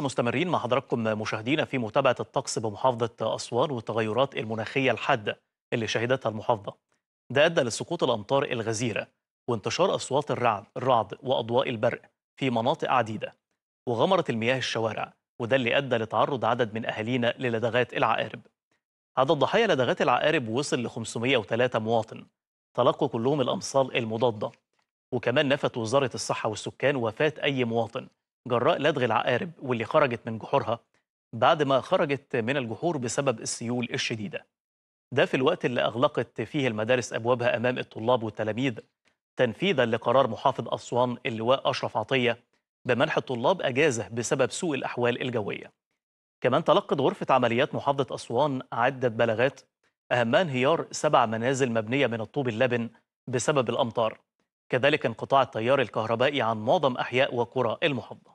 مستمرين مع حضراتكم مشاهدينا في متابعة الطقس بمحافظة أسوان والتغيرات المناخية الحادة اللي شهدتها المحافظة ده أدى لسقوط الأمطار الغزيرة وانتشار أصوات الرعد, الرعد وأضواء البرق في مناطق عديدة وغمرت المياه الشوارع وده اللي أدى لتعرض عدد من أهالينا للدغات العقارب عدد ضحايا لدغات العقارب وصل ل 503 مواطن تلقوا كلهم الأمصال المضادة وكمان نفت وزارة الصحة والسكان وفاة أي مواطن جراء لدغ العقارب واللي خرجت من جحورها بعد ما خرجت من الجحور بسبب السيول الشديدة ده في الوقت اللي أغلقت فيه المدارس أبوابها أمام الطلاب والتلاميذ تنفيذا لقرار محافظ أسوان اللواء أشرف عطية بمنح الطلاب أجازة بسبب سوء الأحوال الجوية كمان تلقت غرفة عمليات محافظة أسوان عدة بلاغات أهمها انهيار سبع منازل مبنية من الطوب اللبن بسبب الأمطار كذلك انقطاع التيار الكهربائي عن معظم أحياء وقرى المحافظة